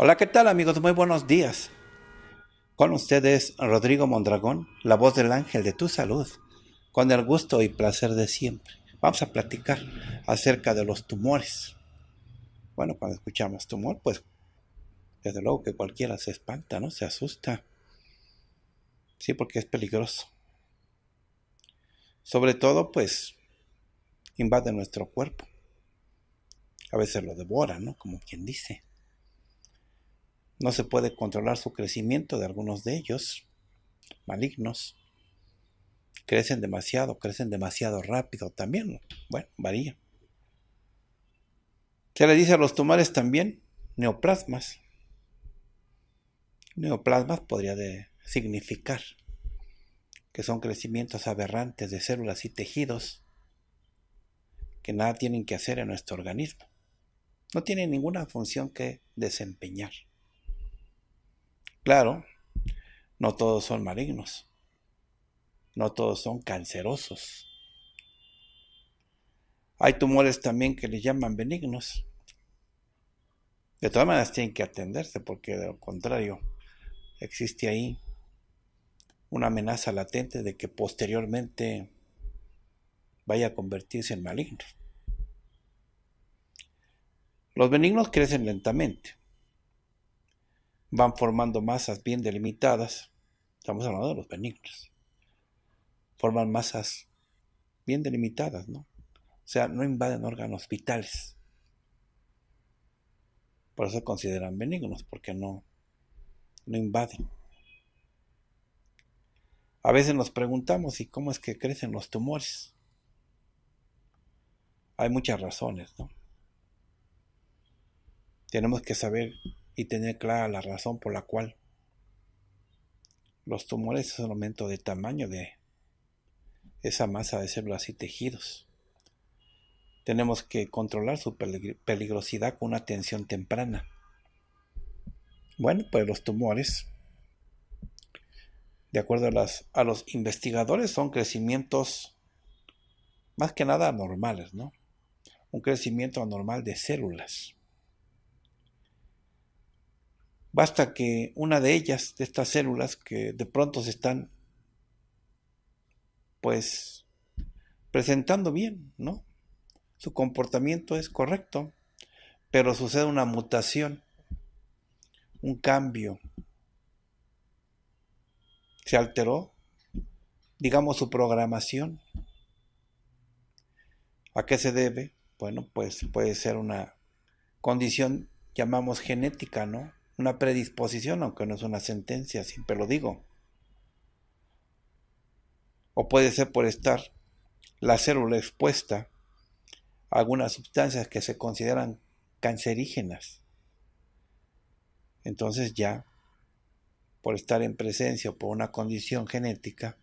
Hola, ¿qué tal amigos? Muy buenos días. Con ustedes Rodrigo Mondragón, la voz del ángel de tu salud, con el gusto y placer de siempre. Vamos a platicar acerca de los tumores. Bueno, cuando escuchamos tumor, pues desde luego que cualquiera se espanta, ¿no? Se asusta. Sí, porque es peligroso. Sobre todo, pues, invade nuestro cuerpo. A veces lo devora, ¿no? Como quien dice. No se puede controlar su crecimiento de algunos de ellos, malignos. Crecen demasiado, crecen demasiado rápido también. Bueno, varía. Se le dice a los tumores también neoplasmas. Neoplasmas podría significar que son crecimientos aberrantes de células y tejidos que nada tienen que hacer en nuestro organismo. No tienen ninguna función que desempeñar. Claro, no todos son malignos, no todos son cancerosos. Hay tumores también que le llaman benignos. De todas maneras tienen que atenderse porque de lo contrario existe ahí una amenaza latente de que posteriormente vaya a convertirse en maligno. Los benignos crecen lentamente van formando masas bien delimitadas, estamos hablando de los benignos, forman masas bien delimitadas, ¿no? O sea, no invaden órganos vitales. Por eso consideran benignos, porque no, no invaden. A veces nos preguntamos, ¿y cómo es que crecen los tumores? Hay muchas razones, ¿no? Tenemos que saber y tener clara la razón por la cual los tumores es un aumento de tamaño de esa masa de células y tejidos. Tenemos que controlar su peligrosidad con una atención temprana. Bueno, pues los tumores, de acuerdo a, las, a los investigadores, son crecimientos más que nada anormales, ¿no? Un crecimiento anormal de células. Basta que una de ellas, de estas células que de pronto se están, pues, presentando bien, ¿no? Su comportamiento es correcto, pero sucede una mutación, un cambio. Se alteró, digamos, su programación. ¿A qué se debe? Bueno, pues puede ser una condición, llamamos genética, ¿no? una predisposición, aunque no es una sentencia, siempre lo digo. O puede ser por estar la célula expuesta a algunas sustancias que se consideran cancerígenas. Entonces ya, por estar en presencia o por una condición genética,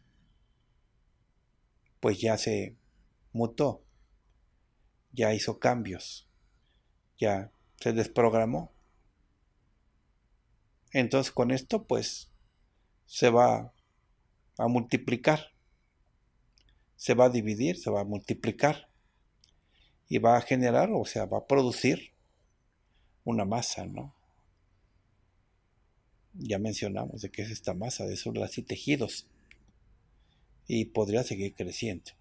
pues ya se mutó, ya hizo cambios, ya se desprogramó. Entonces con esto pues se va a multiplicar, se va a dividir, se va a multiplicar y va a generar, o sea, va a producir una masa, ¿no? Ya mencionamos de qué es esta masa de células y tejidos y podría seguir creciendo.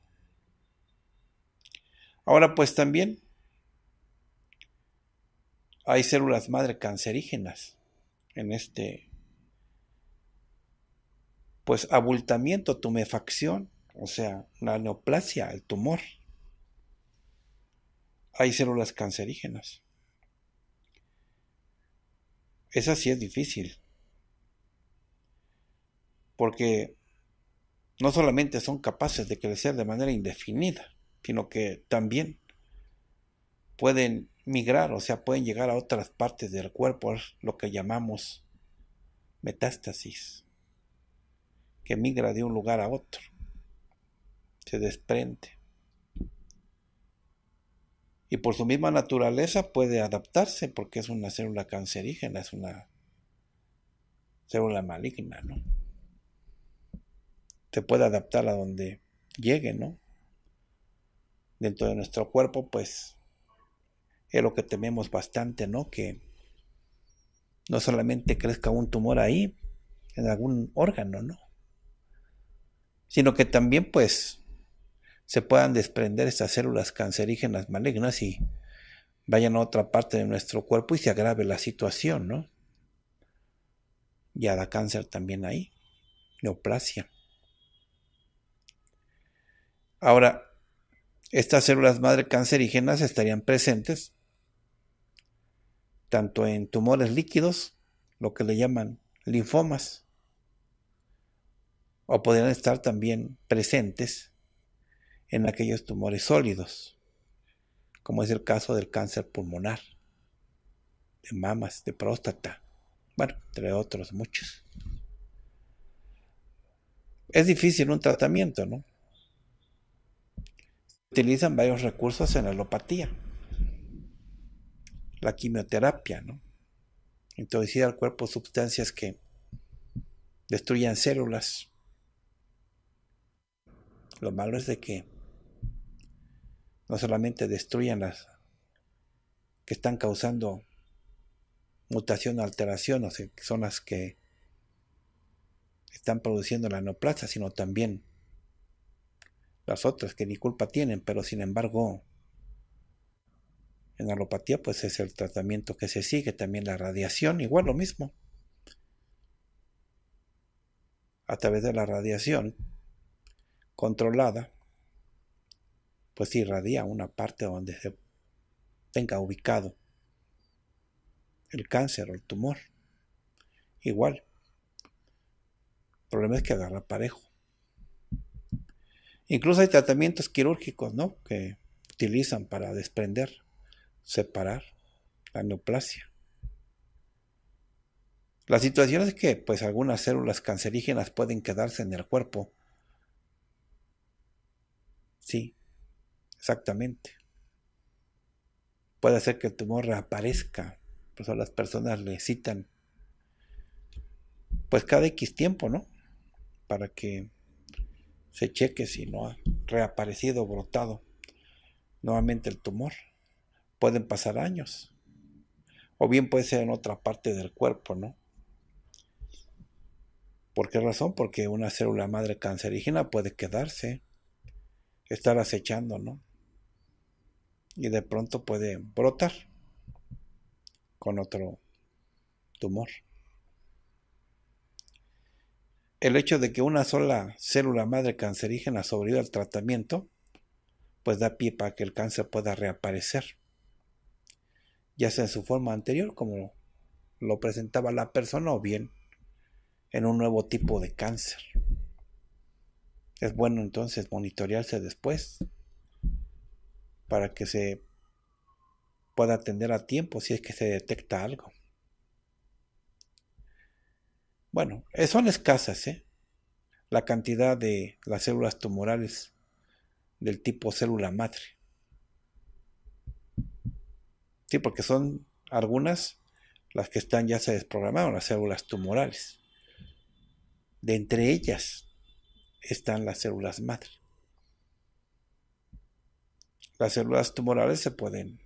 Ahora pues también hay células madre cancerígenas en este pues abultamiento, tumefacción, o sea, la neoplasia, el tumor. Hay células cancerígenas. Esa sí es difícil. Porque no solamente son capaces de crecer de manera indefinida, sino que también pueden migrar, o sea, pueden llegar a otras partes del cuerpo, es lo que llamamos metástasis, que migra de un lugar a otro, se desprende. Y por su misma naturaleza puede adaptarse porque es una célula cancerígena, es una célula maligna, ¿no? Se puede adaptar a donde llegue, ¿no? Dentro de nuestro cuerpo, pues es lo que tememos bastante, ¿no? Que no solamente crezca un tumor ahí, en algún órgano, ¿no? Sino que también, pues, se puedan desprender estas células cancerígenas malignas y vayan a otra parte de nuestro cuerpo y se agrave la situación, ¿no? Ya da cáncer también ahí, neoplasia. Ahora, estas células madre cancerígenas estarían presentes tanto en tumores líquidos, lo que le llaman linfomas, o podrían estar también presentes en aquellos tumores sólidos, como es el caso del cáncer pulmonar, de mamas, de próstata, bueno, entre otros muchos. Es difícil un tratamiento, ¿no? Utilizan varios recursos en la alopatía la quimioterapia, ¿no? Introducir al cuerpo sustancias que destruyan células. Lo malo es de que no solamente destruyan las que están causando mutación o alteración, o sea, son las que están produciendo la neoplasia, sino también las otras que ni culpa tienen, pero sin embargo en alopatía, pues es el tratamiento que se sigue, también la radiación, igual lo mismo. A través de la radiación controlada, pues irradia una parte donde se tenga ubicado el cáncer o el tumor. Igual. El problema es que agarra parejo. Incluso hay tratamientos quirúrgicos, ¿no? Que utilizan para desprender separar, la neoplasia. La situación es que pues algunas células cancerígenas pueden quedarse en el cuerpo. Sí, exactamente. Puede hacer que el tumor reaparezca. Por eso las personas le citan pues cada X tiempo, ¿no? Para que se cheque si no ha reaparecido, brotado nuevamente el tumor pueden pasar años. O bien puede ser en otra parte del cuerpo, ¿no? ¿Por qué razón? Porque una célula madre cancerígena puede quedarse, estar acechando, ¿no? Y de pronto puede brotar con otro tumor. El hecho de que una sola célula madre cancerígena sobreviva al tratamiento, pues da pie para que el cáncer pueda reaparecer ya sea en su forma anterior como lo presentaba la persona o bien en un nuevo tipo de cáncer. Es bueno entonces monitorearse después para que se pueda atender a tiempo si es que se detecta algo. Bueno, eh, son escasas ¿eh? la cantidad de las células tumorales del tipo célula madre. Sí, porque son algunas las que están ya se desprogramaron, las células tumorales. De entre ellas están las células madre. Las células tumorales se pueden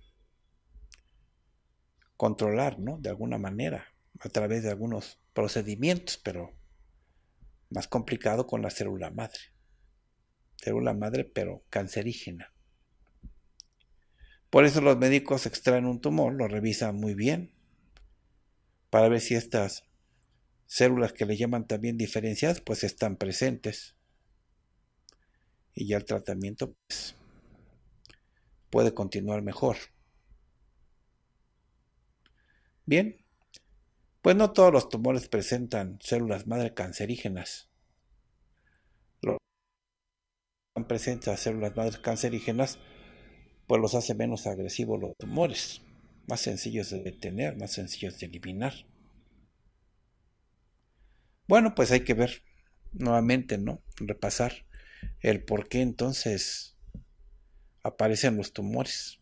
controlar, ¿no? De alguna manera, a través de algunos procedimientos, pero más complicado con la célula madre. Célula madre, pero cancerígena. Por eso los médicos extraen un tumor, lo revisan muy bien para ver si estas células que le llaman también diferenciadas pues están presentes. Y ya el tratamiento pues, puede continuar mejor. Bien, pues no todos los tumores presentan células madre cancerígenas. Los que presentan células madre cancerígenas pues los hace menos agresivos los tumores, más sencillos de detener, más sencillos de eliminar. Bueno, pues hay que ver nuevamente, ¿no? Repasar el por qué entonces aparecen los tumores.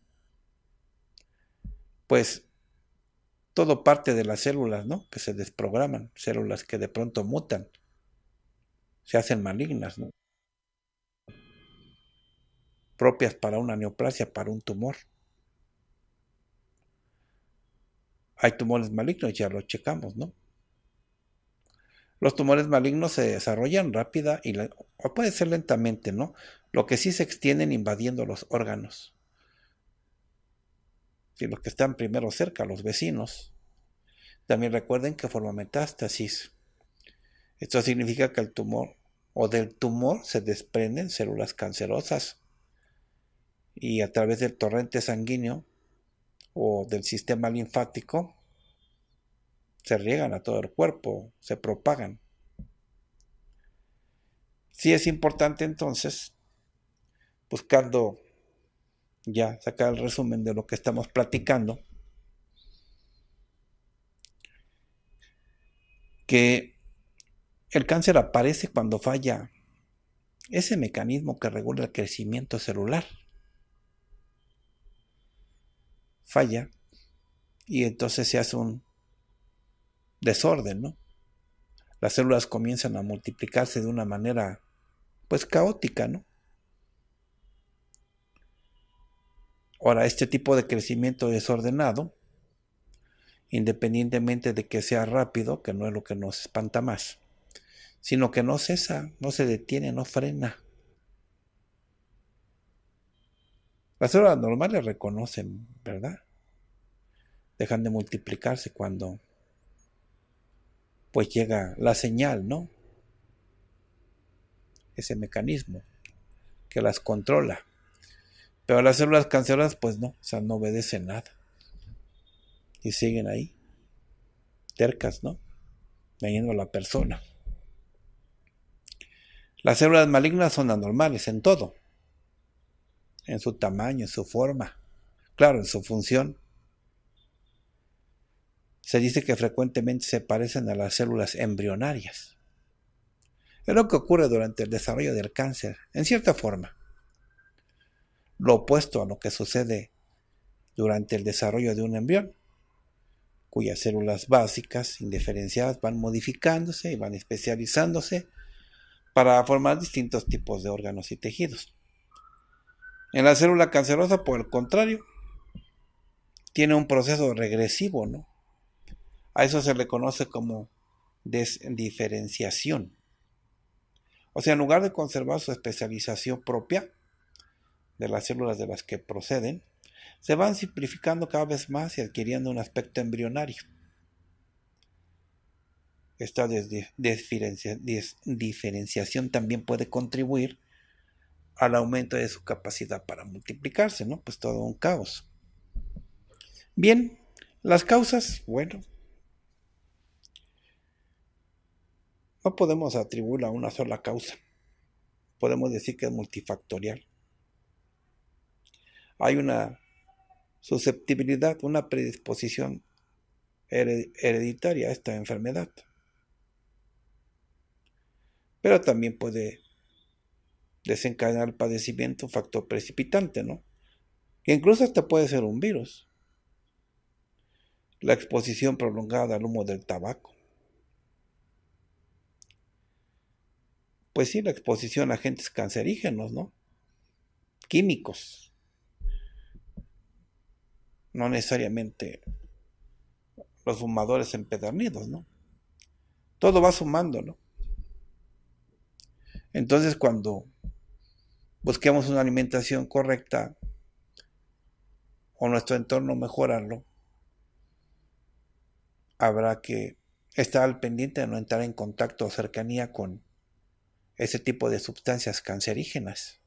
Pues todo parte de las células, ¿no? Que se desprograman, células que de pronto mutan, se hacen malignas, ¿no? propias para una neoplasia, para un tumor. Hay tumores malignos, ya lo checamos, ¿no? Los tumores malignos se desarrollan rápida y o puede ser lentamente, ¿no? Lo que sí se extienden invadiendo los órganos. Si los que están primero cerca, los vecinos. También recuerden que forma metástasis. Esto significa que el tumor o del tumor se desprenden células cancerosas y a través del torrente sanguíneo o del sistema linfático se riegan a todo el cuerpo, se propagan. Sí es importante entonces, buscando ya sacar el resumen de lo que estamos platicando, que el cáncer aparece cuando falla ese mecanismo que regula el crecimiento celular falla y entonces se hace un desorden, ¿no? Las células comienzan a multiplicarse de una manera pues caótica, ¿no? Ahora, este tipo de crecimiento desordenado, independientemente de que sea rápido, que no es lo que nos espanta más, sino que no cesa, no se detiene, no frena. Las células normales reconocen, ¿verdad? Dejan de multiplicarse cuando pues llega la señal, ¿no? Ese mecanismo que las controla. Pero las células cancerosas, pues no, o sea, no obedecen nada. Y siguen ahí, tercas, ¿no? Dañando a la persona. Las células malignas son anormales en todo en su tamaño, en su forma, claro, en su función. Se dice que frecuentemente se parecen a las células embrionarias. Es lo que ocurre durante el desarrollo del cáncer, en cierta forma. Lo opuesto a lo que sucede durante el desarrollo de un embrión, cuyas células básicas, indiferenciadas, van modificándose y van especializándose para formar distintos tipos de órganos y tejidos. En la célula cancerosa, por el contrario, tiene un proceso regresivo, ¿no? A eso se le conoce como desdiferenciación. O sea, en lugar de conservar su especialización propia de las células de las que proceden, se van simplificando cada vez más y adquiriendo un aspecto embrionario. Esta desdiferenciación también puede contribuir al aumento de su capacidad para multiplicarse, ¿no? Pues todo un caos. Bien, las causas, bueno, no podemos atribuirla a una sola causa. Podemos decir que es multifactorial. Hay una susceptibilidad, una predisposición hereditaria a esta enfermedad. Pero también puede desencadenar el padecimiento, un factor precipitante, ¿no? Que incluso hasta puede ser un virus. La exposición prolongada al humo del tabaco. Pues sí, la exposición a agentes cancerígenos, ¿no? Químicos. No necesariamente los fumadores empedernidos, ¿no? Todo va sumando, ¿no? Entonces cuando busquemos una alimentación correcta o nuestro entorno mejorarlo, habrá que estar al pendiente de no entrar en contacto o cercanía con ese tipo de sustancias cancerígenas.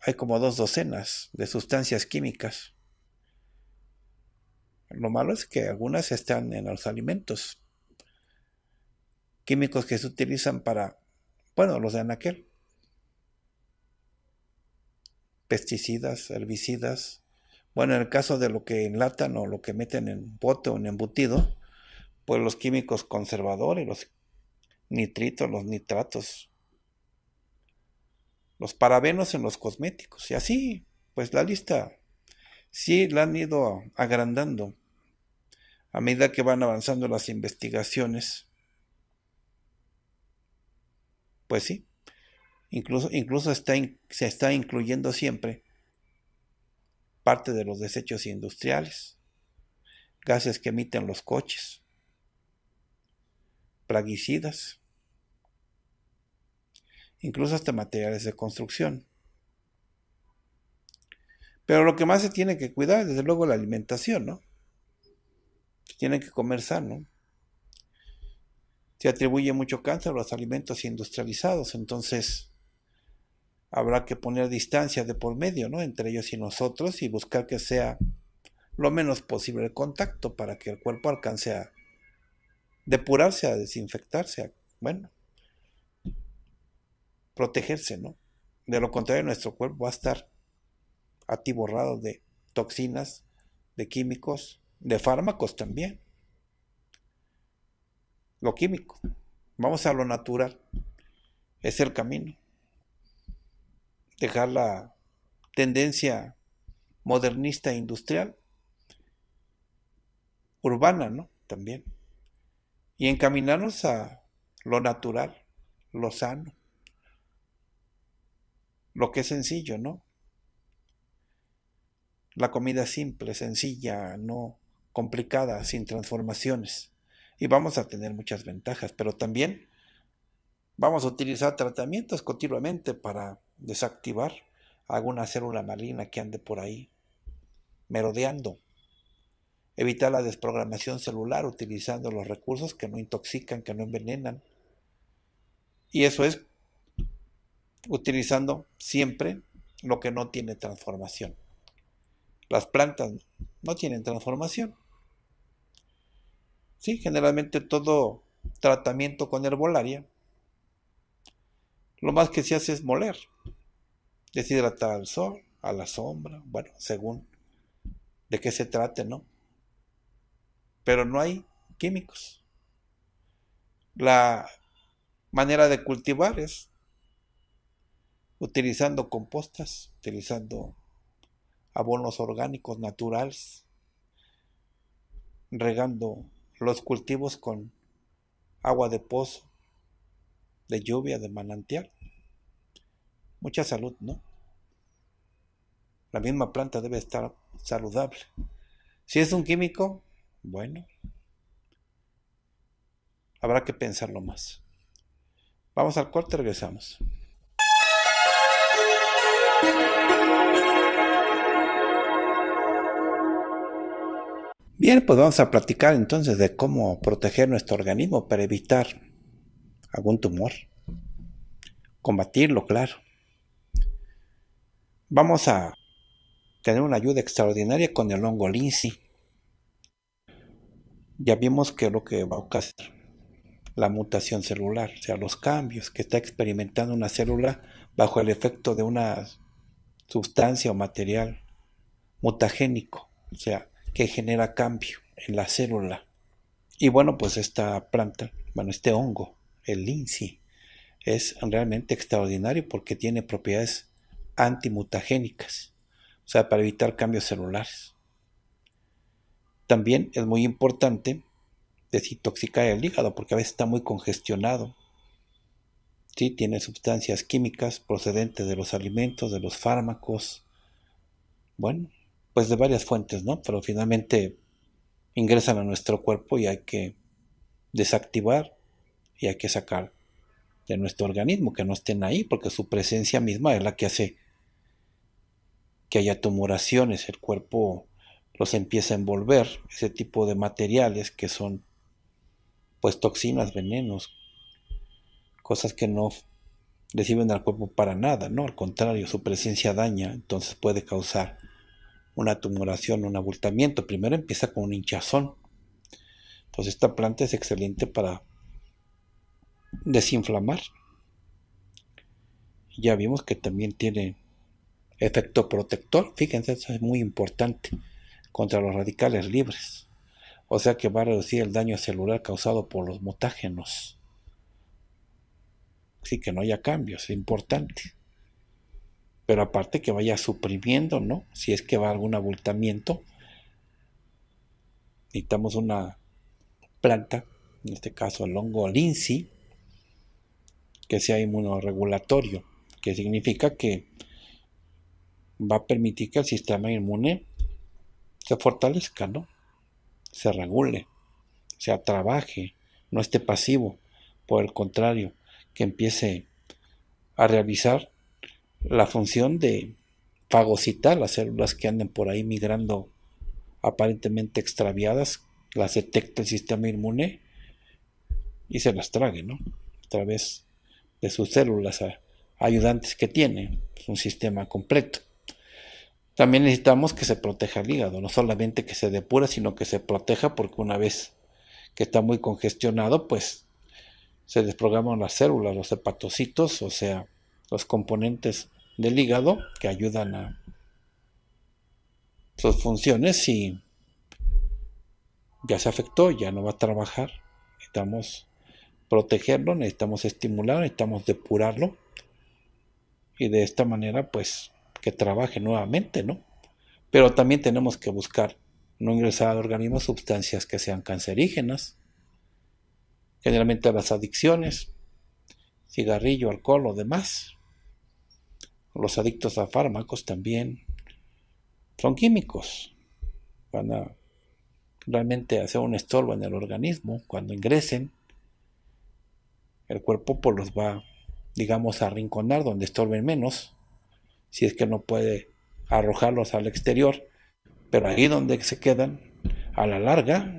Hay como dos docenas de sustancias químicas. Lo malo es que algunas están en los alimentos químicos que se utilizan para bueno, los de Anaquel. Pesticidas, herbicidas. Bueno, en el caso de lo que enlatan o lo que meten en bote o en embutido, pues los químicos conservadores, los nitritos, los nitratos, los parabenos en los cosméticos. Y así, pues la lista sí la han ido agrandando a medida que van avanzando las investigaciones pues sí, incluso, incluso se está incluyendo siempre parte de los desechos industriales, gases que emiten los coches, plaguicidas, incluso hasta materiales de construcción. Pero lo que más se tiene que cuidar, desde luego, la alimentación, ¿no? Tienen que comer sano se atribuye mucho cáncer a los alimentos industrializados, entonces habrá que poner distancia de por medio, ¿no? Entre ellos y nosotros y buscar que sea lo menos posible el contacto para que el cuerpo alcance a depurarse, a desinfectarse, a, bueno, protegerse, ¿no? De lo contrario, nuestro cuerpo va a estar atiborrado de toxinas, de químicos, de fármacos también lo químico. Vamos a lo natural. Es el camino. Dejar la tendencia modernista e industrial, urbana, ¿no? También. Y encaminarnos a lo natural, lo sano, lo que es sencillo, ¿no? La comida simple, sencilla, no complicada, sin transformaciones y vamos a tener muchas ventajas, pero también vamos a utilizar tratamientos continuamente para desactivar alguna célula maligna que ande por ahí merodeando. Evitar la desprogramación celular utilizando los recursos que no intoxican, que no envenenan. Y eso es utilizando siempre lo que no tiene transformación. Las plantas no tienen transformación. Sí, generalmente todo tratamiento con herbolaria, lo más que se hace es moler, deshidratar al sol, a la sombra, bueno, según de qué se trate, ¿no? Pero no hay químicos. La manera de cultivar es utilizando compostas, utilizando abonos orgánicos naturales, regando los cultivos con agua de pozo, de lluvia, de manantial. Mucha salud, ¿no? La misma planta debe estar saludable. Si es un químico, bueno, habrá que pensarlo más. Vamos al corte, regresamos. Bien, pues vamos a platicar entonces de cómo proteger nuestro organismo para evitar algún tumor. Combatirlo, claro. Vamos a tener una ayuda extraordinaria con el hongo linsi. Ya vimos que lo que va a ocasionar la mutación celular, o sea, los cambios que está experimentando una célula bajo el efecto de una sustancia o material mutagénico, o sea, que genera cambio en la célula. Y bueno, pues esta planta, bueno, este hongo, el lince es realmente extraordinario porque tiene propiedades antimutagénicas, o sea, para evitar cambios celulares. También es muy importante desintoxicar el hígado porque a veces está muy congestionado. ¿sí? Tiene sustancias químicas procedentes de los alimentos, de los fármacos. Bueno, pues de varias fuentes, ¿no? Pero finalmente ingresan a nuestro cuerpo y hay que desactivar y hay que sacar de nuestro organismo que no estén ahí, porque su presencia misma es la que hace que haya tumoraciones, el cuerpo los empieza a envolver, ese tipo de materiales que son pues toxinas, venenos, cosas que no reciben al cuerpo para nada, ¿no? Al contrario, su presencia daña, entonces puede causar una tumoración, un abultamiento. Primero empieza con un hinchazón. Pues esta planta es excelente para desinflamar. Ya vimos que también tiene efecto protector. Fíjense, eso es muy importante contra los radicales libres. O sea que va a reducir el daño celular causado por los mutágenos. Así que no haya cambios, es importante pero aparte que vaya suprimiendo, ¿no? Si es que va algún abultamiento, necesitamos una planta, en este caso el hongo linsi, que sea inmunoregulatorio, que significa que va a permitir que el sistema inmune se fortalezca, ¿no? Se regule, se atrabaje, trabaje, no esté pasivo, por el contrario, que empiece a realizar la función de fagocitar las células que andan por ahí migrando aparentemente extraviadas, las detecta el sistema inmune y se las trague, ¿no? A través de sus células ayudantes que tiene, es pues, un sistema completo. También necesitamos que se proteja el hígado, no solamente que se depura, sino que se proteja porque una vez que está muy congestionado, pues se desprograman las células, los hepatocitos, o sea, los componentes del hígado que ayudan a sus funciones y ya se afectó, ya no va a trabajar. Necesitamos protegerlo, necesitamos estimularlo, necesitamos depurarlo y de esta manera pues que trabaje nuevamente, ¿no? Pero también tenemos que buscar no ingresar al organismo sustancias que sean cancerígenas, generalmente las adicciones, cigarrillo, alcohol o demás. Los adictos a fármacos también son químicos. Van a realmente hacer un estorbo en el organismo. Cuando ingresen, el cuerpo pues, los va, digamos, a arrinconar donde estorben menos, si es que no puede arrojarlos al exterior. Pero ahí donde se quedan, a la larga,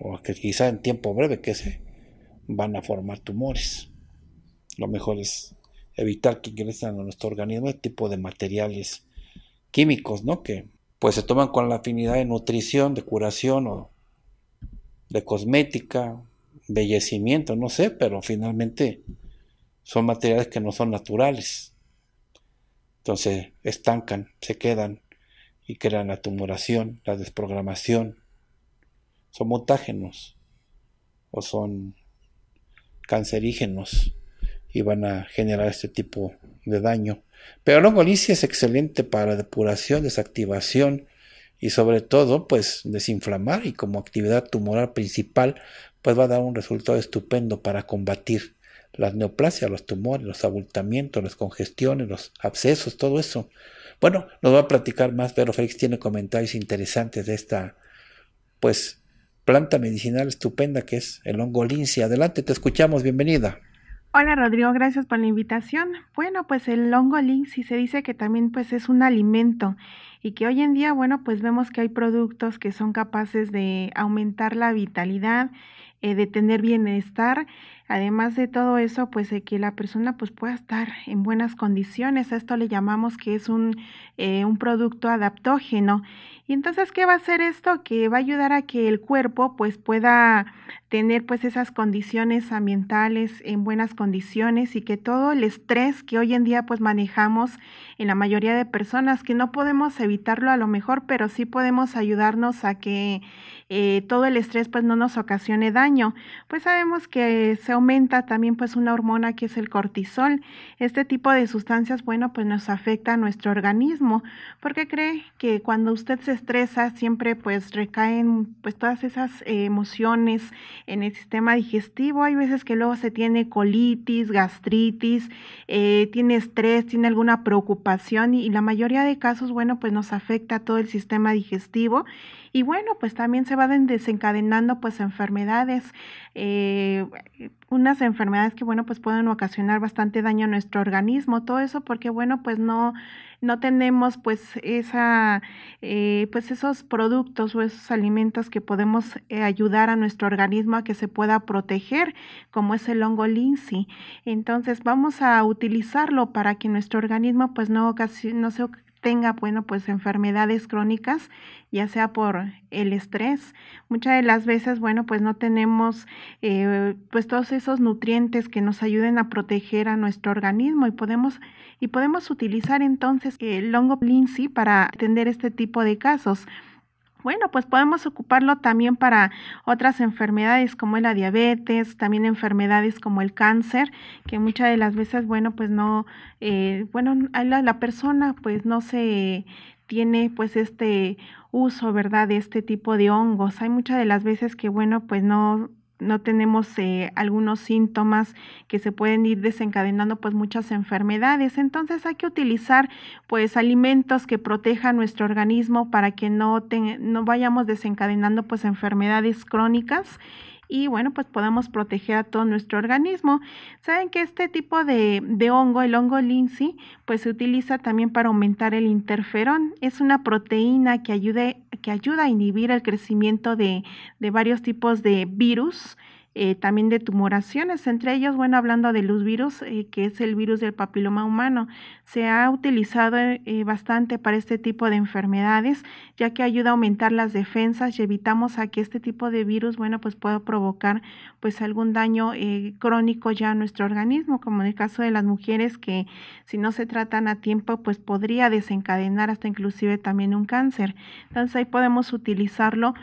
o que quizá en tiempo breve, que se van a formar tumores. Lo mejor es evitar que ingresen a nuestro organismo el este tipo de materiales químicos, ¿no? Que pues se toman con la afinidad de nutrición, de curación o de cosmética, embellecimiento, no sé, pero finalmente son materiales que no son naturales. Entonces estancan, se quedan y crean la tumoración, la desprogramación. Son mutágenos o son cancerígenos y van a generar este tipo de daño. Pero el golicia es excelente para depuración, desactivación y sobre todo pues desinflamar y como actividad tumoral principal pues va a dar un resultado estupendo para combatir las neoplasias, los tumores, los abultamientos, las congestiones, los abscesos, todo eso. Bueno, nos va a platicar más, pero Félix tiene comentarios interesantes de esta pues planta medicinal estupenda que es el hongo Adelante, te escuchamos, bienvenida. Hola Rodrigo, gracias por la invitación. Bueno, pues el longolín si se dice que también pues es un alimento y que hoy en día, bueno, pues vemos que hay productos que son capaces de aumentar la vitalidad, eh, de tener bienestar. Además de todo eso, pues de que la persona pues pueda estar en buenas condiciones. A esto le llamamos que es un, eh, un producto adaptógeno. Y entonces, ¿qué va a hacer esto? Que va a ayudar a que el cuerpo pues pueda tener pues esas condiciones ambientales en buenas condiciones y que todo el estrés que hoy en día pues manejamos en la mayoría de personas, que no podemos evitarlo a lo mejor, pero sí podemos ayudarnos a que eh, todo el estrés pues no nos ocasione daño. Pues sabemos que se aumenta también pues una hormona que es el cortisol. Este tipo de sustancias, bueno, pues nos afecta a nuestro organismo, porque cree que cuando usted se estresa siempre pues recaen pues todas esas eh, emociones, en el sistema digestivo. Hay veces que luego se tiene colitis, gastritis, eh, tiene estrés, tiene alguna preocupación y, la mayoría de casos, bueno, pues nos afecta todo el sistema digestivo y bueno, pues también se van desencadenando pues enfermedades. Eh, unas enfermedades que, bueno, pues pueden ocasionar bastante daño a nuestro organismo, todo eso porque, bueno, pues no, no tenemos pues esa, eh, pues esos productos o esos alimentos que podemos eh, ayudar a nuestro organismo a que se pueda proteger, como es el hongo lince. Entonces vamos a utilizarlo para que nuestro organismo pues no, no se tenga, bueno, pues enfermedades crónicas, ya sea por el estrés. Muchas de las veces, bueno, pues no tenemos eh, pues todos esos nutrientes que nos ayuden a proteger a nuestro organismo y podemos, y podemos utilizar entonces el hongo lindsay para atender este tipo de casos. Bueno, pues podemos ocuparlo también para otras enfermedades como la diabetes, también enfermedades como el cáncer, que muchas de las veces, bueno, pues no, eh, bueno, la, la persona pues no se tiene pues este uso, ¿verdad? De este tipo de hongos. Hay muchas de las veces que, bueno, pues no no tenemos eh, algunos síntomas que se pueden ir desencadenando pues muchas enfermedades. Entonces hay que utilizar pues alimentos que protejan nuestro organismo para que no, no vayamos desencadenando pues enfermedades crónicas y bueno, pues podamos proteger a todo nuestro organismo. Saben que este tipo de, hongo, el hongo lindsay, pues se utiliza también para aumentar el interferón. Es una proteína que, ayude, que ayuda a inhibir el crecimiento de, de varios tipos de virus eh, también de tumoraciones, entre ellos, bueno, hablando de los virus, eh, que es el virus del papiloma humano, se ha utilizado eh, bastante para este tipo de enfermedades, ya que ayuda a aumentar las defensas y evitamos a que este tipo de virus, bueno, pues pueda provocar pues algún daño crónico ya a nuestro organismo, como en el caso de las mujeres que si no se tratan a tiempo, pues podría desencadenar hasta inclusive también un cáncer. Entonces ahí podemos utilizarlo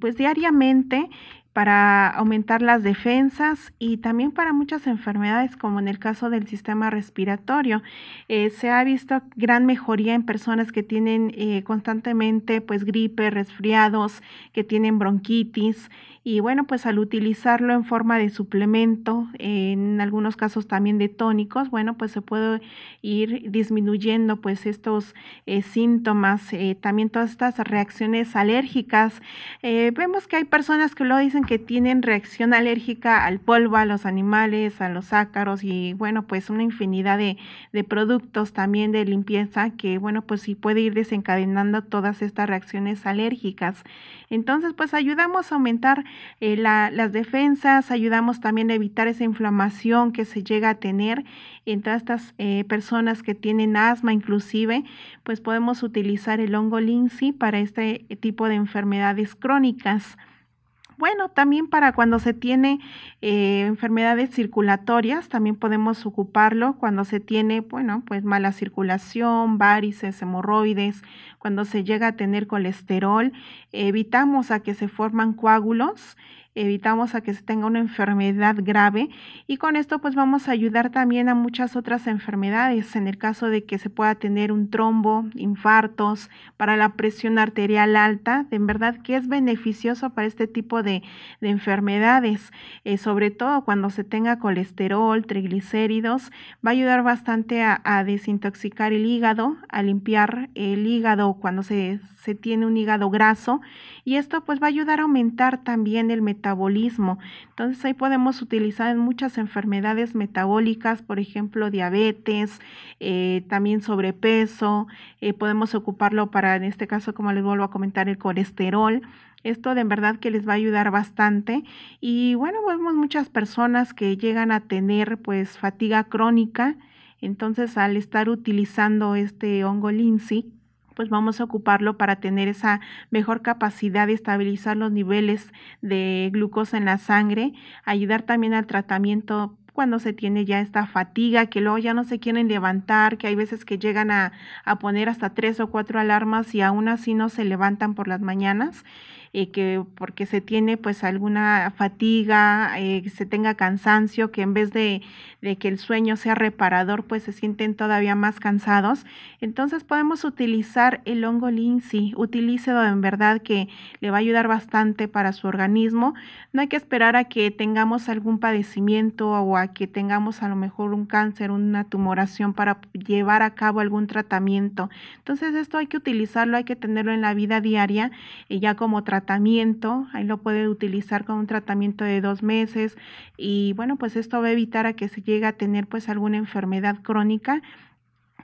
pues diariamente para aumentar las defensas y también para muchas enfermedades, como en el caso del sistema respiratorio. Eh, se ha visto gran mejoría en personas que tienen eh, constantemente pues gripe, resfriados, que tienen bronquitis. Y bueno, pues al utilizarlo en forma de suplemento, en algunos casos también de tónicos, bueno, pues se puede ir disminuyendo pues estos eh, síntomas, eh, también todas estas reacciones alérgicas. Eh, vemos que hay personas que lo dicen que tienen reacción alérgica al polvo, a los animales, a los ácaros y bueno, pues una infinidad de, de productos también de limpieza que bueno, pues sí puede ir desencadenando todas estas reacciones alérgicas. Entonces, pues ayudamos a aumentar eh, las defensas, ayudamos también a evitar esa inflamación que se llega a tener en todas estas eh, personas que tienen asma inclusive, pues podemos utilizar el hongo linsi para este eh, tipo de enfermedades crónicas. Bueno, también para cuando se tiene eh, enfermedades circulatorias, también podemos ocuparlo cuando se tiene, bueno, pues mala circulación, varices, hemorroides, cuando se llega a tener colesterol, evitamos a que se forman coágulos evitamos a que se tenga una enfermedad grave y con esto pues vamos a ayudar también a muchas otras enfermedades en el caso de que se pueda tener un trombo, infartos, para la presión arterial alta, en verdad que es beneficioso para este tipo de, enfermedades, eh, sobre todo cuando se tenga colesterol, triglicéridos, va a ayudar bastante a, desintoxicar el hígado, a limpiar el hígado cuando se, se tiene un hígado graso y esto pues va a ayudar a aumentar también el metabolismo metabolismo. Entonces ahí podemos utilizar en muchas enfermedades metabólicas, por ejemplo, diabetes, eh, también sobrepeso, eh, podemos ocuparlo para, en este caso, como les vuelvo a comentar, el colesterol. Esto de verdad que les va a ayudar bastante. Y bueno, vemos muchas personas que llegan a tener pues fatiga crónica. Entonces, al estar utilizando este hongo linsi, pues vamos a ocuparlo para tener esa mejor capacidad de estabilizar los niveles de glucosa en la sangre, ayudar también al tratamiento cuando se tiene ya esta fatiga, que luego ya no se quieren levantar, que hay veces que llegan a, poner hasta tres o cuatro alarmas y aún así no se levantan por las mañanas que porque se tiene pues alguna fatiga, eh, se tenga cansancio, que en vez de, que el sueño sea reparador, pues se sienten todavía más cansados. Entonces podemos utilizar el hongo linsi, utilícelo en verdad que le va a ayudar bastante para su organismo. No hay que esperar a que tengamos algún padecimiento o a que tengamos a lo mejor un cáncer, una tumoración para llevar a cabo algún tratamiento. Entonces esto hay que utilizarlo, hay que tenerlo en la vida diaria, y ya como tratamiento tratamiento, ahí lo puede utilizar con un tratamiento de dos meses y bueno, pues esto va a evitar a que se llegue a tener pues alguna enfermedad crónica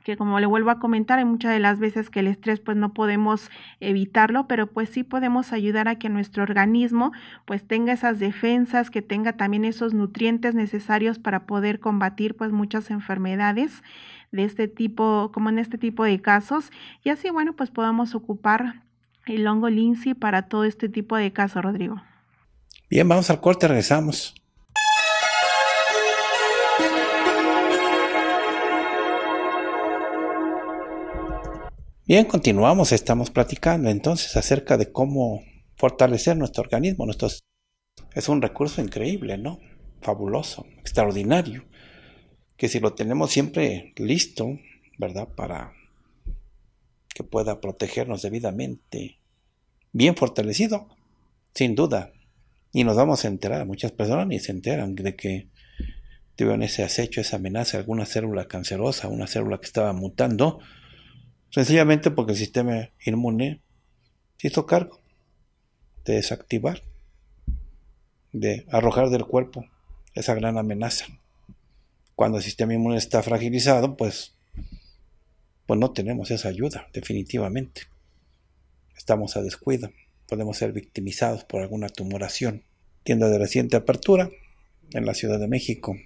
que como le vuelvo a comentar, hay muchas de las veces que el estrés pues no podemos evitarlo, pero pues sí podemos ayudar a que nuestro organismo pues tenga esas defensas, que tenga también esos nutrientes necesarios para poder combatir pues muchas enfermedades de este tipo, como en este tipo de casos, y así bueno pues podamos ocupar el hongo para todo este tipo de casos, Rodrigo. Bien, vamos al corte, regresamos. Bien, continuamos, estamos platicando entonces acerca de cómo fortalecer nuestro organismo. Nuestro es un recurso increíble, ¿no? Fabuloso, extraordinario, que si lo tenemos siempre listo, ¿verdad? Para que pueda protegernos debidamente bien fortalecido, sin duda. Y nos vamos a enterar, muchas personas ni se enteran de que tuvieron ese acecho, esa amenaza, alguna célula cancerosa, una célula que estaba mutando, sencillamente porque el sistema inmune se hizo cargo de desactivar, de arrojar del cuerpo esa gran amenaza. Cuando el sistema inmune está fragilizado, pues, pues no tenemos esa ayuda, definitivamente. Estamos a descuido. Podemos ser victimizados por alguna tumoración. Tienda de reciente apertura en la Ciudad de México.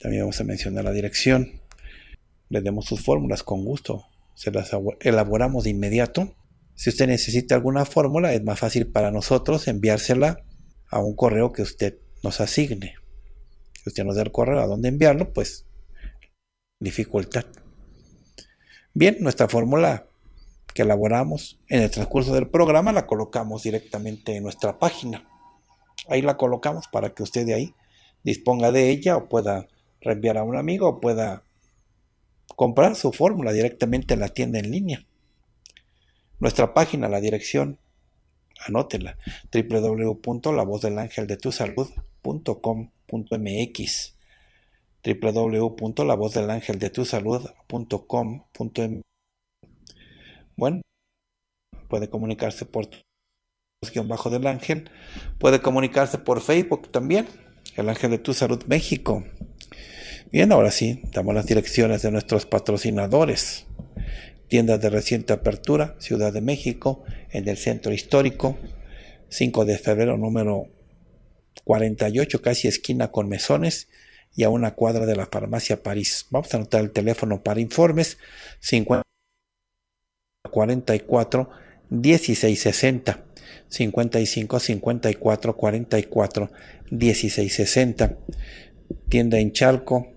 También vamos a mencionar la dirección. Le demos sus fórmulas con gusto. Se las elaboramos de inmediato. Si usted necesita alguna fórmula, es más fácil para nosotros enviársela a un correo que usted nos asigne. Si usted nos da el correo a dónde enviarlo, pues dificultad. Bien, nuestra fórmula que elaboramos en el transcurso del programa la colocamos directamente en nuestra página. Ahí la colocamos para que usted de ahí disponga de ella o pueda reenviar a un amigo o pueda comprar su fórmula directamente en la tienda en línea. Nuestra página, la dirección, anótela, www.lavozdelangeldetusalud.com.mx www.lavozdelangeldetusalud.com.mx bueno, puede comunicarse por bajo del ángel. Puede comunicarse por Facebook también. El ángel de tu salud México. Bien, ahora sí, damos las direcciones de nuestros patrocinadores. Tiendas de reciente apertura, Ciudad de México, en el centro histórico, 5 de febrero número 48, casi esquina con mesones y a una cuadra de la farmacia París. Vamos a anotar el teléfono para informes 50 44 1660. 55 54 44 1660. Tienda en Chalco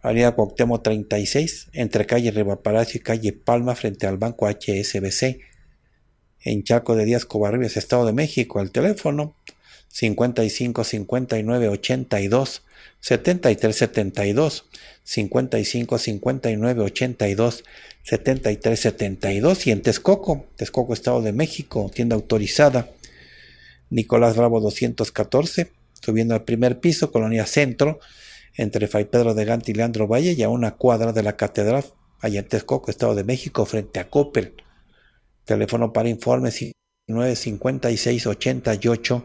Avenida Coctemo 36, entre calle Rivapalacio y calle Palma, frente al Banco HSBC, en Chaco de Díaz Covarrubias, Estado de México. El teléfono 55 59 82 73 72 55 59 82 73 72 y en Texcoco, Texcoco Estado de México, tienda autorizada. Nicolás Bravo 214, subiendo al primer piso, Colonia Centro, entre Fray Pedro de Gante y Leandro Valle y a una cuadra de la Catedral, allá en Texcoco, Estado de México, frente a Coppel. Teléfono para informes 956 88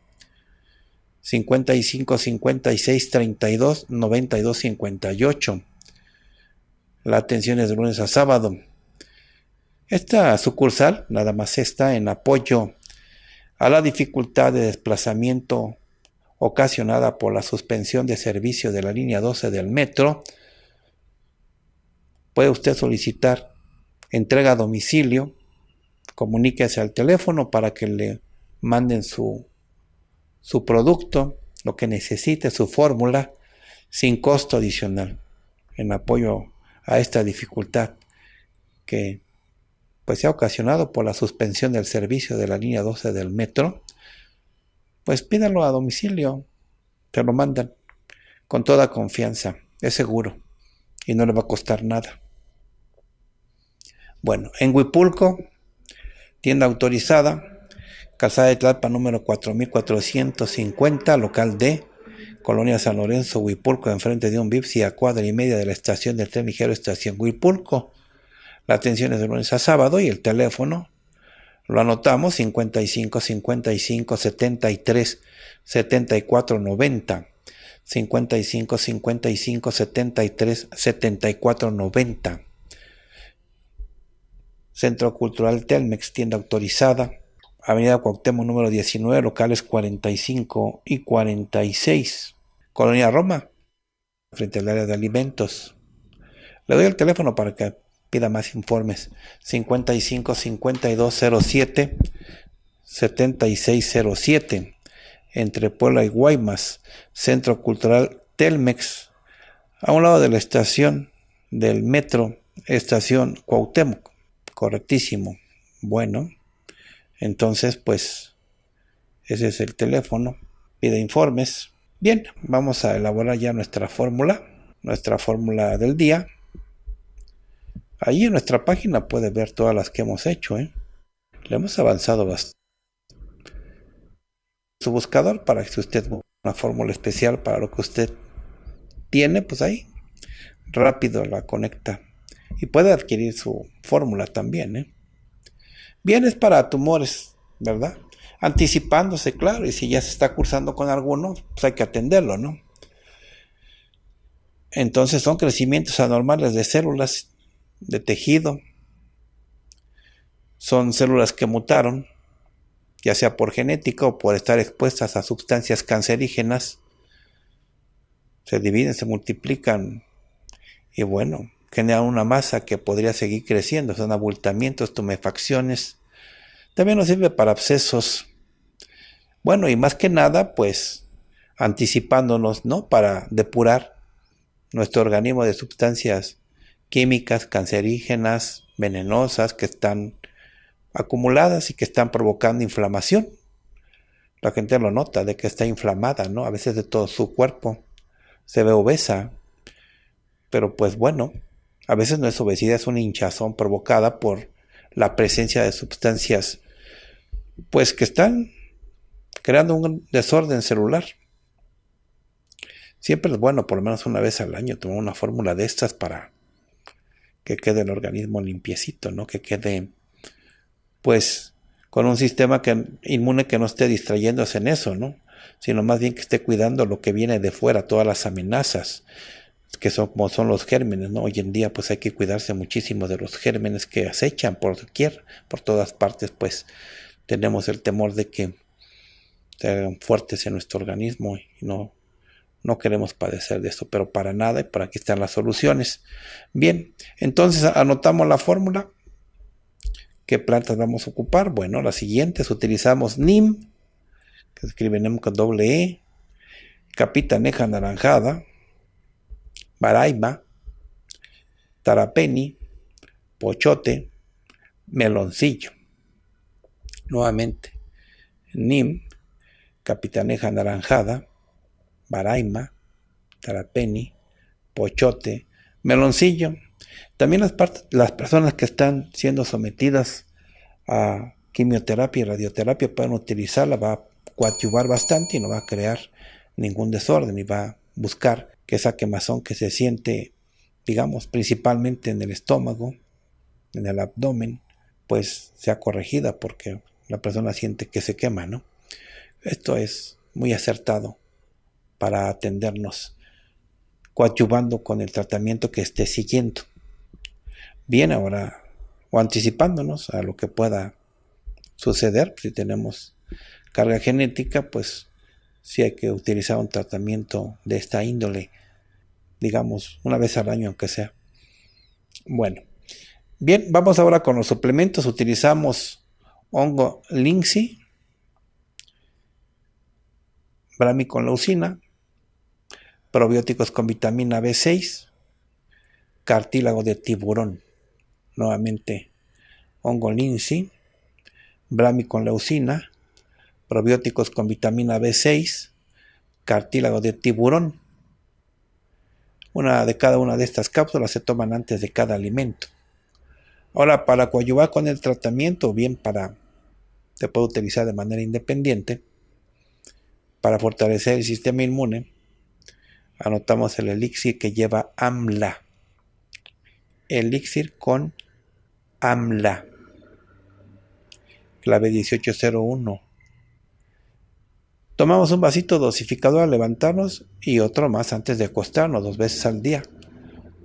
55 56 32 92 58. La atención es de lunes a sábado. Esta sucursal nada más está en apoyo a la dificultad de desplazamiento ocasionada por la suspensión de servicio de la línea 12 del metro. Puede usted solicitar entrega a domicilio. Comuníquese al teléfono para que le manden su su producto, lo que necesite, su fórmula, sin costo adicional, en apoyo a esta dificultad que pues se ha ocasionado por la suspensión del servicio de la línea 12 del metro, pues pídalo a domicilio, te lo mandan con toda confianza, es seguro y no le va a costar nada. Bueno, en Huipulco, tienda autorizada, Calzada de Tlalpa número 4450, local D, Colonia San Lorenzo, Huipulco, enfrente de un Bipsi a cuadra y media de la estación del tren ligero Estación Huipulco. La atención es de lunes a sábado y el teléfono lo anotamos 55 55 73 74 90. 55 55 73 74 90. Centro Cultural Telmex, tienda autorizada Avenida Cuauhtémoc número 19, locales 45 y 46, Colonia Roma, frente al área de alimentos. Le doy el teléfono para que pida más informes. 55 5207 7607 entre Puebla y Guaymas, Centro Cultural Telmex, a un lado de la estación del metro, estación Cuauhtémoc. Correctísimo. Bueno. Entonces, pues, ese es el teléfono. Pide informes. Bien, vamos a elaborar ya nuestra fórmula, nuestra fórmula del día. Ahí en nuestra página puede ver todas las que hemos hecho. ¿eh? Le hemos avanzado bastante. Su buscador para que usted una fórmula especial para lo que usted tiene, pues ahí rápido la conecta y puede adquirir su fórmula también. ¿eh? es para tumores, ¿verdad? Anticipándose, claro, y si ya se está cursando con alguno, pues hay que atenderlo, ¿no? Entonces son crecimientos anormales de células, de tejido. Son células que mutaron, ya sea por genética o por estar expuestas a sustancias cancerígenas. Se dividen, se multiplican. Y bueno, genera una masa que podría seguir creciendo, son abultamientos, tumefacciones. También nos sirve para abscesos. Bueno, y más que nada, pues anticipándonos, ¿no? Para depurar nuestro organismo de sustancias químicas, cancerígenas, venenosas, que están acumuladas y que están provocando inflamación. La gente lo nota, de que está inflamada, ¿no? A veces de todo su cuerpo. Se ve obesa. Pero pues bueno, a veces no es obesidad es una hinchazón provocada por la presencia de sustancias, pues que están creando un desorden celular. Siempre es bueno, por lo menos una vez al año, tomar una fórmula de estas para que quede el organismo limpiecito, ¿no? Que quede, pues, con un sistema que, inmune que no esté distrayéndose en eso, ¿no? Sino más bien que esté cuidando lo que viene de fuera, todas las amenazas, que son como son los gérmenes, ¿no? Hoy en día pues hay que cuidarse muchísimo de los gérmenes que acechan por cualquier, por todas partes, pues tenemos el temor de que se hagan fuertes en nuestro organismo y no, no queremos padecer de esto. pero para nada, y para aquí están las soluciones. Bien, entonces anotamos la fórmula. ¿Qué plantas vamos a ocupar? Bueno, las siguientes utilizamos NIM, que se escribe NIM con doble E, capitaneja anaranjada, Baraima, Tarapeni, Pochote, Meloncillo. Nuevamente, Nim, Capitaneja Anaranjada, Baraima, Tarapeni, Pochote, Meloncillo. También las, las personas que están siendo sometidas a quimioterapia y radioterapia pueden utilizarla, va a coadyuvar bastante y no va a crear ningún desorden y va a buscar que esa quemazón que se siente, digamos, principalmente en el estómago, en el abdomen, pues sea corregida porque la persona siente que se quema, ¿no? Esto es muy acertado para atendernos, coadyuvando con el tratamiento que esté siguiendo. Bien ahora, o anticipándonos a lo que pueda suceder, si tenemos carga genética, pues sí hay que utilizar un tratamiento de esta índole digamos, una vez al año aunque sea. Bueno, bien, vamos ahora con los suplementos. Utilizamos hongo linsi, brami con leucina, probióticos con vitamina B6, cartílago de tiburón, nuevamente hongo linsi, brami con leucina, probióticos con vitamina B6, cartílago de tiburón, una de cada una de estas cápsulas se toman antes de cada alimento. Ahora, para coadyuvar con el tratamiento, o bien para, se puede utilizar de manera independiente, para fortalecer el sistema inmune, anotamos el elixir que lleva AMLA. Elixir con AMLA. Clave 1801. Tomamos un vasito dosificador al levantarnos y otro más antes de acostarnos, dos veces al día.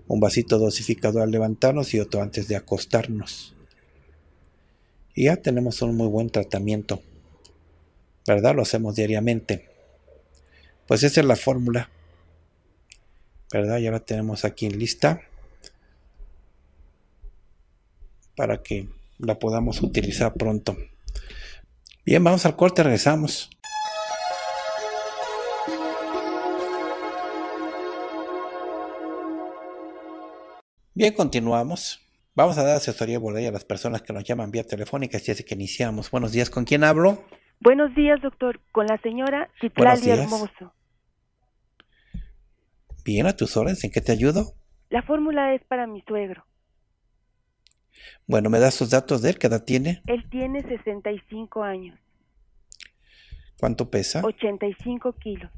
Un vasito dosificador al levantarnos y otro antes de acostarnos. Y ya tenemos un muy buen tratamiento. ¿Verdad? Lo hacemos diariamente. Pues esa es la fórmula. ¿Verdad? Ya la tenemos aquí lista. Para que la podamos utilizar pronto. Bien, vamos al corte, regresamos. Bien, continuamos. Vamos a dar asesoría ahí a las personas que nos llaman vía telefónica, así es que iniciamos. Buenos días, ¿con quién hablo? Buenos días, doctor, con la señora Citlali Hermoso. Bien, a tus horas. ¿en qué te ayudo? La fórmula es para mi suegro. Bueno, ¿me das sus datos de él? ¿Qué edad tiene? Él tiene 65 años. ¿Cuánto pesa? 85 kilos.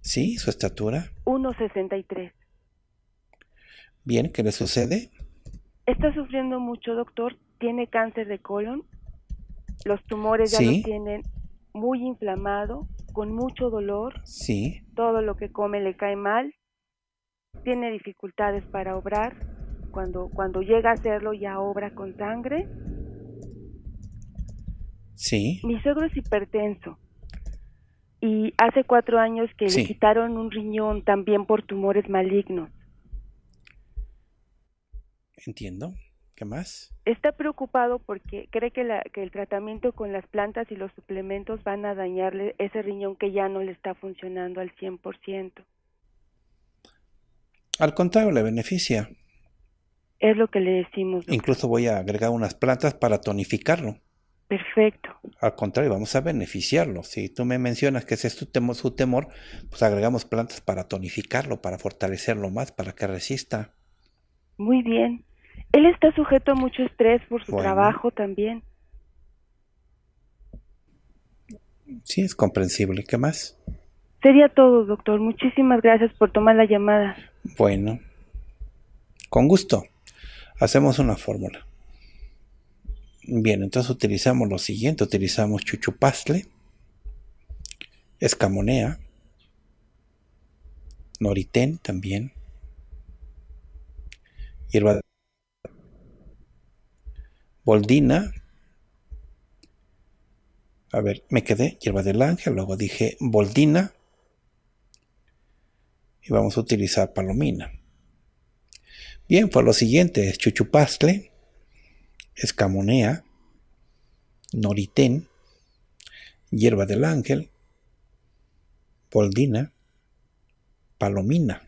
¿Sí? ¿Su estatura? 1,63. Bien, ¿qué le sucede? Está sufriendo mucho, doctor. Tiene cáncer de colon. Los tumores ya lo tienen muy inflamado, con mucho dolor. Sí. Todo lo que come le cae mal. Tiene dificultades para obrar. Cuando, cuando llega a hacerlo ya obra con sangre. Sí. Mi suegro es hipertenso. Y hace cuatro años que le quitaron un riñón también por tumores malignos. Entiendo. ¿Qué más? Está preocupado porque cree que, la, el tratamiento con las plantas y los suplementos van a dañarle ese riñón que ya no le está funcionando al 100%. Al contrario, le beneficia. Es lo que le decimos. Incluso voy a agregar unas plantas para tonificarlo. Perfecto. Al contrario, vamos a beneficiarlo. Si tú me mencionas que ese es su su temor, pues agregamos plantas para tonificarlo, para fortalecerlo más, para que resista. Muy bien. Él está sujeto a mucho estrés por su trabajo también. Sí, es comprensible. ¿Qué más? Sería todo, doctor. Muchísimas gracias por tomar la llamada. Bueno, con gusto. Hacemos una fórmula. Bien, entonces utilizamos lo siguiente. Utilizamos chuchupastle, escamonea, noritén también, hierba boldina. A ver, me quedé, hierba del ángel, luego dije boldina. Y vamos a utilizar palomina. Bien, fue lo siguiente es chuchupastle, escamonea, noritén, hierba del ángel, boldina, palomina.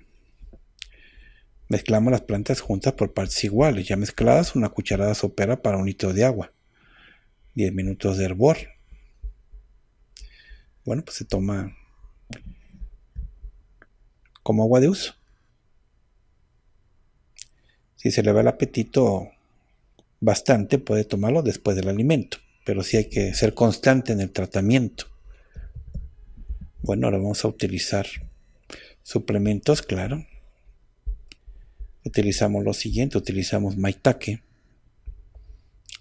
Mezclamos las plantas juntas por partes iguales. Ya mezcladas, una cucharada sopera para un litro de agua. 10 minutos de hervor. Bueno, pues se toma como agua de uso. Si se le va el apetito bastante, puede tomarlo después del alimento. Pero sí hay que ser constante en el tratamiento. Bueno, ahora vamos a utilizar suplementos, claro utilizamos lo siguiente, utilizamos maitake,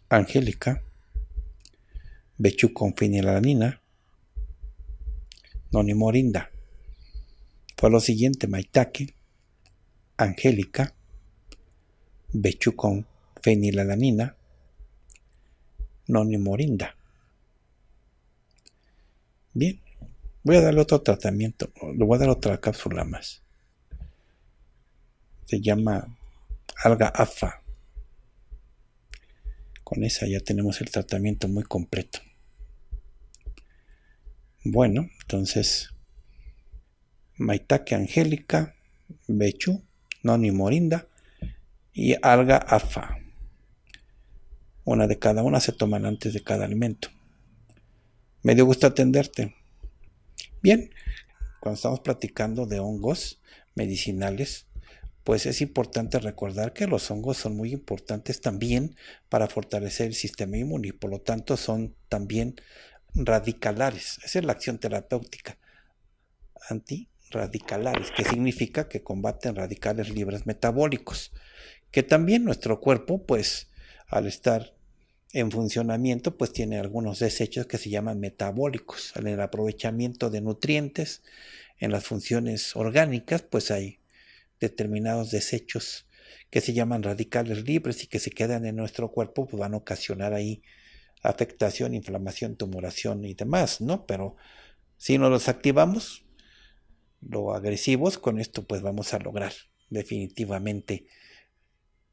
angélica, bechu con fenilalanina, nonimorinda. Fue lo siguiente, maitake, angélica, bechu con fenilalanina, nonimorinda. Bien, voy a darle otro tratamiento, le voy a dar otra cápsula más se llama alga AFA. Con esa ya tenemos el tratamiento muy completo. Bueno, entonces, maitake angélica, bechu, noni morinda y alga AFA. Una de cada una se toman antes de cada alimento. Me dio gusto atenderte. Bien, cuando estamos platicando de hongos medicinales, pues es importante recordar que los hongos son muy importantes también para fortalecer el sistema inmune y por lo tanto son también radicalares. Esa es la acción terapéutica. Antirradicalares, que significa que combaten radicales libres metabólicos. Que también nuestro cuerpo, pues, al estar en funcionamiento, pues tiene algunos desechos que se llaman metabólicos. En el aprovechamiento de nutrientes, en las funciones orgánicas, pues hay determinados desechos que se llaman radicales libres y que se quedan en nuestro cuerpo, pues van a ocasionar ahí afectación, inflamación, tumoración y demás, ¿no? Pero si no los activamos, lo agresivos, con esto pues vamos a lograr definitivamente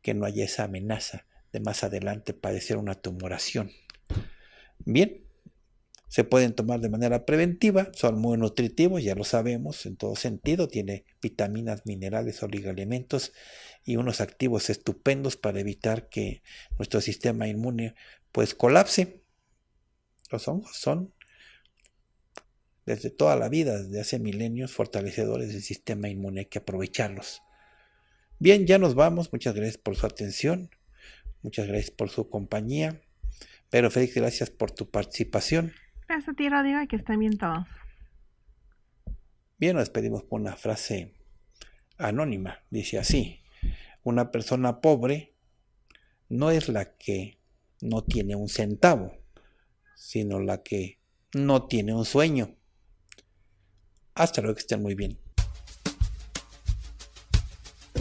que no haya esa amenaza de más adelante padecer una tumoración. Bien, se pueden tomar de manera preventiva, son muy nutritivos, ya lo sabemos, en todo sentido, tiene vitaminas, minerales, oligoelementos y unos activos estupendos para evitar que nuestro sistema inmune pues colapse. Los hongos son desde toda la vida, desde hace milenios, fortalecedores del sistema inmune, hay que aprovecharlos. Bien, ya nos vamos, muchas gracias por su atención, muchas gracias por su compañía. Pero Félix, gracias por tu participación. Gracias a ti, que estén bien todos. Bien, nos despedimos por una frase anónima. Dice así, una persona pobre no es la que no tiene un centavo, sino la que no tiene un sueño. Hasta luego, que estén muy bien.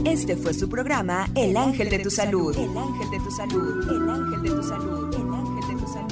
Este fue su programa El Ángel de tu Salud. El Ángel de tu Salud. El Ángel de tu Salud.